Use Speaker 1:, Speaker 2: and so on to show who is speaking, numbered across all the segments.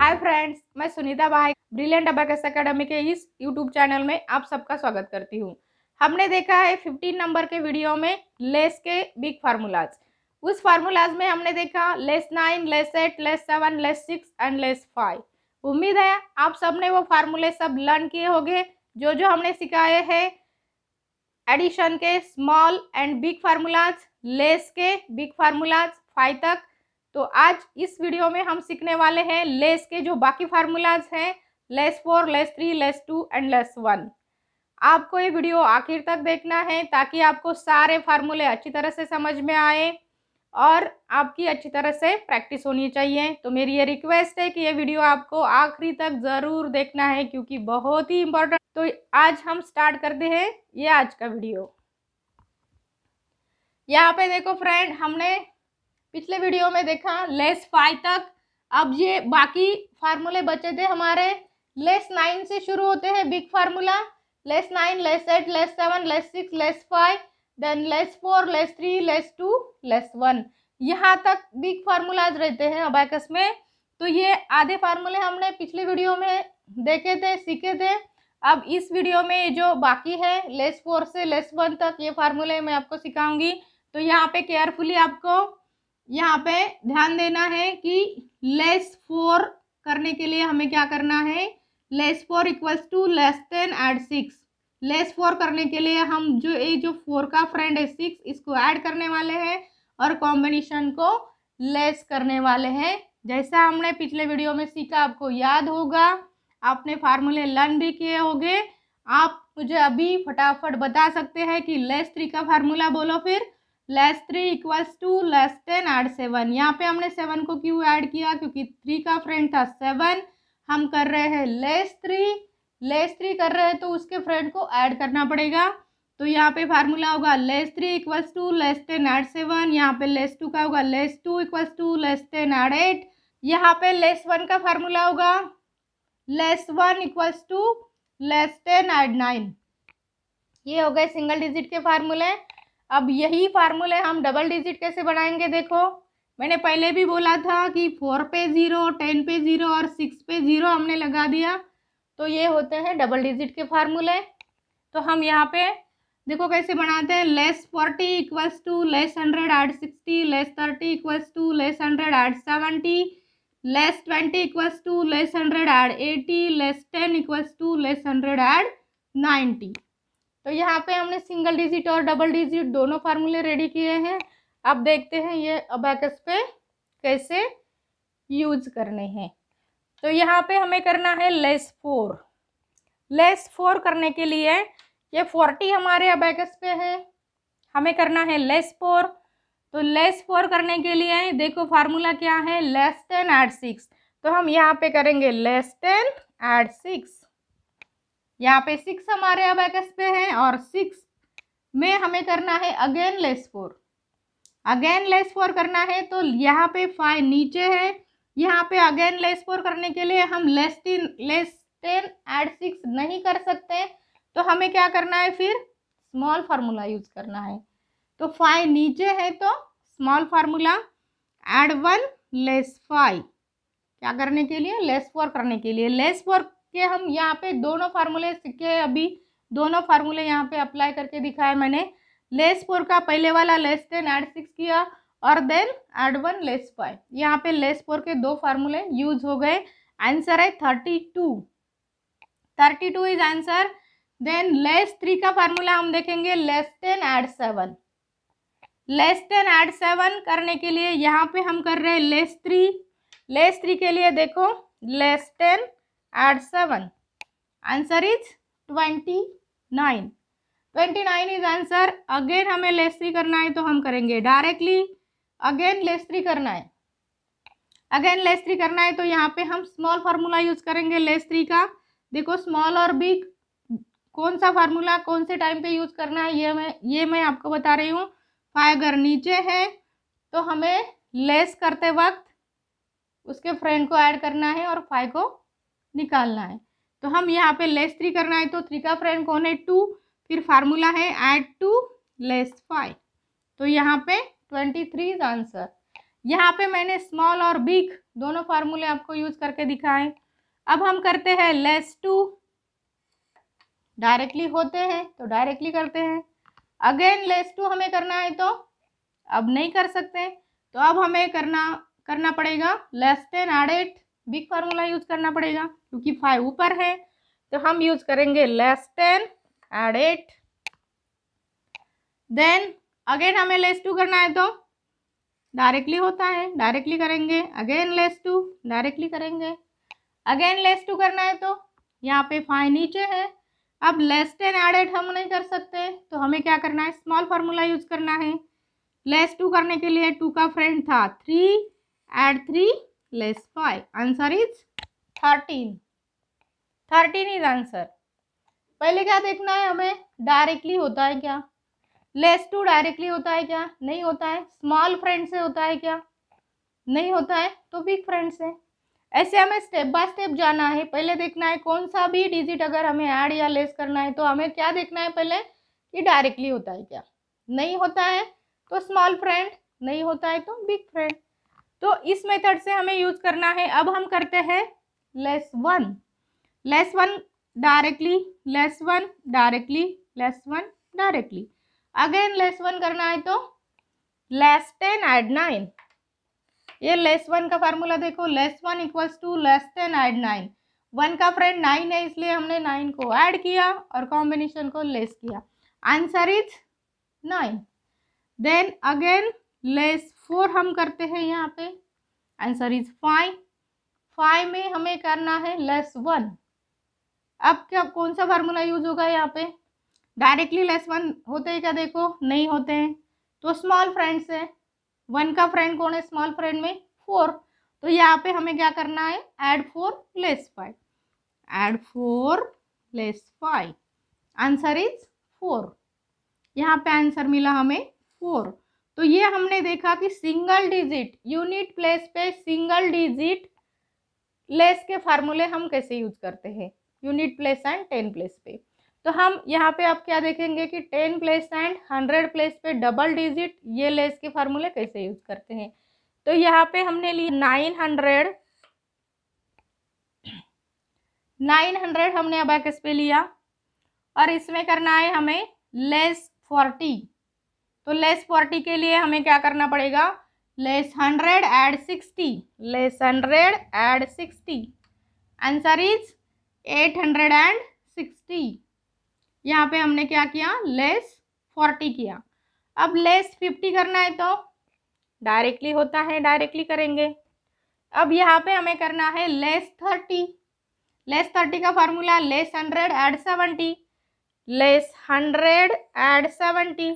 Speaker 1: hi friends मैं सुनीता भाई brilliant abacus academy के इस यूट्यूब चैनल में आप सबका स्वागत करती हूँ हमने देखा है 15 नंबर के वीडियो में लेस के बिग फार्मूलाज उस फार्मूलाज में हमने देखा less nine less eight less seven less six and less five उम्मीद है आप सबने वो फार्मूले सब लर्न किए होंगे जो जो हमने सिखाए हैं एडिशन के small and big formulas less के बिग फार्मूलाज फाइव तक तो आज इस वीडियो में हम सीखने वाले हैं लेस के जो बाकी फार्मूलाज हैं less four less three less two and less one आपको ये वीडियो आखिर तक देखना है ताकि आपको सारे फार्मूले अच्छी तरह से समझ में आए और आपकी अच्छी तरह से प्रैक्टिस होनी चाहिए तो मेरी ये रिक्वेस्ट है कि ये वीडियो आपको आखिरी तक ज़रूर देखना है क्योंकि बहुत ही इम्पोर्टेंट तो आज हम स्टार्ट करते हैं ये आज का वीडियो यहाँ पे देखो फ्रेंड हमने पिछले वीडियो में देखा लेस फाइव तक अब ये बाकी फार्मूले बचे थे हमारे लेस नाइन से शुरू होते हैं big formula less nine less eight less seven less six less five then less four less three less two less one यहाँ तक बिग फार्मूलाज रहते हैं अबैकस में तो ये आधे फार्मूले हमने पिछले वीडियो में देखे थे सीखे थे अब इस वीडियो में जो बाकी है लेस फोर से लेस वन तक ये फार्मूले मैं आपको सिखाऊंगी तो यहाँ पे केयरफुली आपको यहाँ पे ध्यान देना है कि लेस फोर करने के लिए हमें क्या करना है less four equals to less ten add six less four करने के लिए हम जो ये जो फोर का फ्रेंड है सिक्स इसको ऐड करने वाले हैं और कॉम्बिनेशन को लेस करने वाले हैं जैसा हमने पिछले वीडियो में सीखा आपको याद होगा आपने फार्मूले लर्न भी किए होंगे आप मुझे अभी फटाफट बता सकते हैं कि लेस थ्री का फार्मूला बोलो फिर less three equals to less ten add seven यहाँ पे हमने सेवन को क्यों ऐड किया क्योंकि थ्री का फ्रेंड था सेवन हम कर रहे हैं लेस थ्री लेस थ्री कर रहे हैं तो उसके फ्रेंड को ऐड करना पड़ेगा तो यहाँ पे फार्मूला होगा less three equals to less ten add seven यहाँ पे लेस टू का होगा less two equals to less ten add eight यहाँ पे लेस वन का फार्मूला होगा less one equals to less ten add nine ये हो गए सिंगल डिजिट के फार्मूले अब यही फार्मूले हम डबल डिजिट कैसे बनाएंगे देखो मैंने पहले भी बोला था कि फोर पे ज़ीरो टेन पे ज़ीरो और सिक्स पे ज़ीरो हमने लगा दिया तो ये होते हैं डबल डिजिट के फार्मूले तो हम यहाँ पे देखो कैसे बनाते हैं less forty equals to less hundred eight sixty less thirty equals to less hundred eight seventy less twenty equals to less hundred eight eighty less ten equals to less hundred eight ninety तो यहाँ पे हमने single digit और double digit दोनों फार्मूले ready किए हैं अब देखते हैं ये अबैकस पे कैसे यूज करने हैं तो यहाँ पे हमें करना है लेस फोर लेस फोर करने के लिए ये फोर्टी हमारे अबैकस पे है हमें करना है लेस फोर तो लेस फोर करने के लिए देखो फार्मूला क्या है लेस टेन एट सिक्स तो हम यहाँ पे करेंगे लेस टेन एट सिक्स यहाँ पे सिक्स हमारे अबैकस पे है और सिक्स में हमें करना है again less four again less four करना है तो यहाँ पे फाइव नीचे है यहाँ पे अगेन लेस फोर करने के लिए हम less ten less ten add six नहीं कर सकते तो हमें क्या करना है फिर स्मॉल फार्मूला यूज करना है तो फाइव नीचे है तो small formula add one less five क्या करने के लिए लेस फोर करने के लिए लेस फोर के हम यहाँ पे दोनों फार्मूले के अभी दोनों फार्मूले यहाँ पे अप्लाई करके दिखाए मैंने लेस फोर का पहले वाला लेस टेन एड सिक्स किया और then add one less five यहाँ पे लेस फोर के दो फार्मूले यूज हो गए आंसर है thirty two thirty two is answer then less three का फार्मूला हम देखेंगे less then add seven less then add seven करने के लिए यहाँ पे हम कर रहे हैं लेस थ्री लेस थ्री के लिए देखो less ten add seven answer is twenty nine twenty nine is answer again हमें लेस थ्री करना है तो हम करेंगे डायरेक्टली अगेन लेस थ्री करना है अगेन लेस थ्री करना है तो यहाँ पे हम स्मॉल फार्मूला यूज करेंगे लेस थ्री का देखो स्मॉल और बिग कौन सा फार्मूला कौन से टाइम पे यूज करना है ये मैं ये मैं आपको बता रही हूँ फाइव अगर नीचे है तो हमें लेस करते वक्त उसके फ्रेंड को ऐड करना है और फाइव को निकालना है तो हम यहाँ पे लेस थ्री करना है तो थ्री का फ्रेंड कौन है टू फिर फार्मूला है ऐड टू लेस फाइव तो यहाँ पे ट्वेंटी थ्री इज आंसर यहाँ पे मैंने स्मॉल और बिग दोनों फार्मूले आपको यूज करके दिखाए अब हम करते हैं लेस टू डायरेक्टली होते हैं तो डायरेक्टली करते हैं अगेन लेस टू हमें करना है तो अब नहीं कर सकते तो अब हमें करना करना पड़ेगा less ten add eight big formula use करना पड़ेगा क्योंकि फाइव ऊपर है तो हम यूज करेंगे less ten add eight then again हमें लेस टू करना है तो डायरेक्टली होता है डायरेक्टली करेंगे अगेन लेस टू डायरेक्टली करेंगे अगेन लेस टू करना है तो यहाँ पे फाइव नीचे है अब लेस टेन एडेड हम नहीं कर सकते तो हमें क्या करना है स्मॉल फार्मूला यूज करना है लेस टू करने के लिए टू का फ्रेंड था three add three less five answer is thirteen thirteen is answer पहले क्या देखना है हमें डायरेक्टली होता है क्या लेस टू डायरेक्टली होता है क्या नहीं होता है स्मॉल फ्रेंड से होता है क्या नहीं होता है तो बिग फ्रेंड से ऐसे हमें स्टेप बाय स्टेप जाना है पहले देखना है कौन सा भी डिजिट अगर हमें ऐड या लेस करना है तो हमें क्या देखना है पहले कि डायरेक्टली होता है क्या नहीं होता है तो स्मॉल फ्रेंड नहीं होता है तो बिग फ्रेंड तो इस मेथड से हमें यूज करना है अब हम करते हैं less one less one directly less one directly less one directly again less one करना है तो लेस टेन एड नाइन ये लेस वन का फार्मूला देखो less one equals to less ten add nine one का फ्रेंड नाइन है इसलिए हमने नाइन को ऐड किया और कॉम्बिनेशन को लेस किया answer is nine then again less four हम करते हैं यहाँ पे आंसर इज फाइव फाइव में हमें करना है लेस वन अब क्या कौन सा फार्मूला यूज होगा यहाँ पे डायरेक्टली लेस वन होते हैं क्या देखो नहीं होते हैं तो स्मॉल फ्रेंड्स है वन का फ्रेंड कौन है स्मॉल फ्रेंड में फोर तो यहाँ पे हमें क्या करना है add four less five add four less five answer is four यहाँ पे आंसर मिला हमें फोर तो ये हमने देखा कि सिंगल डिजिट यूनिट प्लेस पे सिंगल डिजिट लेस के फार्मूले हम कैसे यूज करते हैं unit place and ten place पे तो हम यहाँ पे आप क्या देखेंगे कि ten place and hundred place पे डबल डिजिट ये लेस के फार्मूले कैसे यूज करते हैं तो यहाँ पे हमने लिए नाइन हंड्रेड नाइन हंड्रेड हमने अब एक्स पे लिया और इसमें करना है हमें लेस फोर्टी तो लेस फोर्टी के लिए हमें क्या करना पड़ेगा less hundred add sixty less hundred add sixty answer is eight hundred and sixty यहाँ पे हमने क्या किया लेस फोर्टी किया अब लेस फिफ्टी करना है तो डायरेक्टली होता है डायरेक्टली करेंगे अब यहाँ पे हमें करना है लेस थर्टी लेस थर्टी का formula less hundred add seventy less hundred add seventy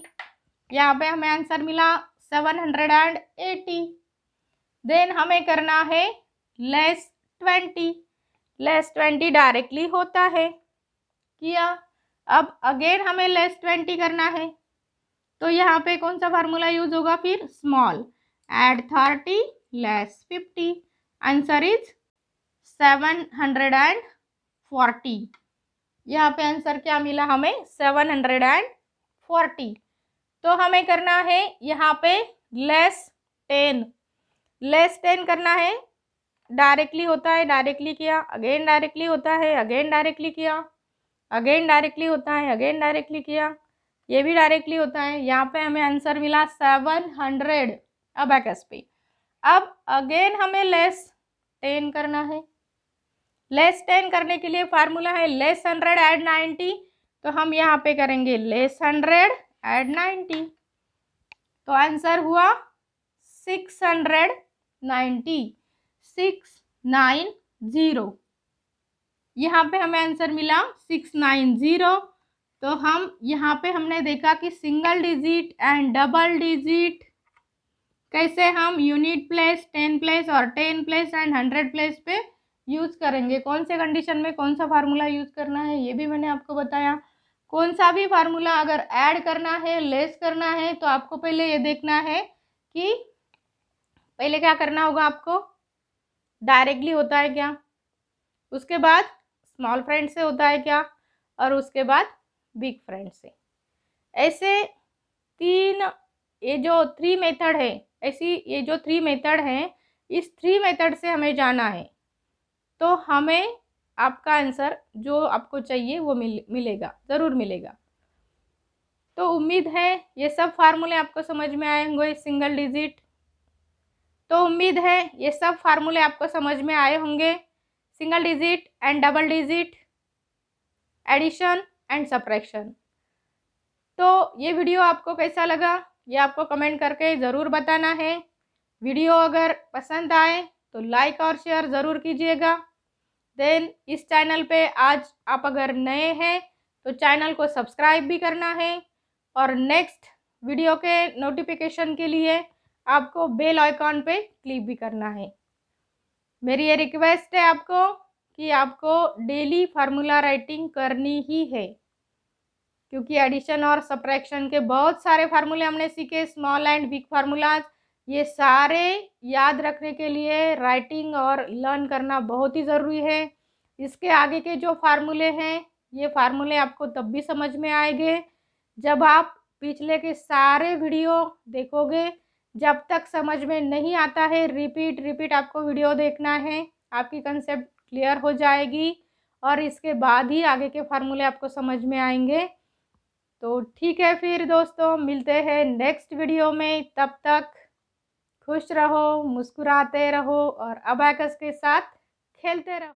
Speaker 1: यहाँ पे हमें आंसर मिला seven hundred and eighty then हमें करना है less twenty less twenty directly होता है किया अब अगेन हमें लेस ट्वेंटी करना है तो यहाँ पे कौन सा फार्मूला यूज होगा फिर small add thirty less fifty answer is seven hundred and forty यहाँ पे आंसर क्या मिला हमें सेवन हंड्रेड एंड फोर्टी तो हमें करना है यहाँ पे लेस टेन लेस टेन करना है डायरेक्टली होता है डायरेक्टली किया अगेन डायरेक्टली होता है अगेन डायरेक्टली किया अगेन डायरेक्टली होता है अगेन डायरेक्टली किया ये भी डायरेक्टली होता है यहाँ पे हमें आंसर मिला सेवन हंड्रेड अब एक्स पे अब अगेन हमें लेस टेन करना है लेस टेन करने के लिए फार्मूला है लेस हंड्रेड एड नाइन्टी तो हम यहाँ पे करेंगे लेस हंड्रेड एड नाइन्टी तो आंसर हुआ six hundred ninety six nine zero यहाँ पे हमें आंसर मिला सिक्स नाइन ज़ीरो तो हम यहाँ पे हमने देखा कि single digit and double digit कैसे हम यूनिट प्लेस टेन प्लेस और ten place and hundred place पे यूज़ करेंगे कौन से कंडीशन में कौन सा फार्मूला यूज़ करना है ये भी मैंने आपको बताया कौन सा भी फार्मूला अगर ऐड करना है लेस करना है तो आपको पहले ये देखना है कि पहले क्या करना होगा आपको डायरेक्टली होता है क्या उसके बाद स्मॉल फ्रेंड से होता है क्या और उसके बाद बिग फ्रेंड से ऐसे तीन ये जो थ्री मेथड है ऐसी ये जो थ्री मेथड है इस थ्री मेथड से हमें जाना है तो हमें आपका आंसर जो आपको चाहिए वो मिल मिलेगा ज़रूर मिलेगा तो उम्मीद है ये सब फार्मूले आपको समझ में आए होंगे सिंगल डिजिट तो उम्मीद है ये सब फार्मूले आपको समझ में आए होंगे single digit and double digit addition and subtraction तो ये वीडियो आपको कैसा लगा ये आपको कमेंट करके ज़रूर बताना है वीडियो अगर पसंद आए तो लाइक और शेयर ज़रूर कीजिएगा देन इस चैनल पे आज आप अगर नए हैं तो चैनल को सब्सक्राइब भी करना है और नेक्स्ट वीडियो के नोटिफिकेशन के लिए आपको बेल आइकॉन पे क्लिक भी करना है मेरी ये रिक्वेस्ट है आपको कि आपको डेली फार्मूला राइटिंग करनी ही है क्योंकि एडिशन और सप्रैक्शन के बहुत सारे फार्मूले हमने सीखे स्मॉल एंड बिग फार्मूलाज ये सारे याद रखने के लिए राइटिंग और लर्न करना बहुत ही ज़रूरी है इसके आगे के जो फार्मूले हैं ये फार्मूले आपको तब भी समझ में आएंगे जब आप पिछले के सारे वीडियो देखोगे जब तक समझ में नहीं आता है रिपीट रिपीट आपको वीडियो देखना है आपकी कंसेप्ट क्लियर हो जाएगी और इसके बाद ही आगे के फार्मूले आपको समझ में आएंगे तो ठीक है फिर दोस्तों मिलते हैं नेक्स्ट वीडियो में तब तक खुश रहो मुस्कुराते रहो और अबाकस के साथ खेलते रहो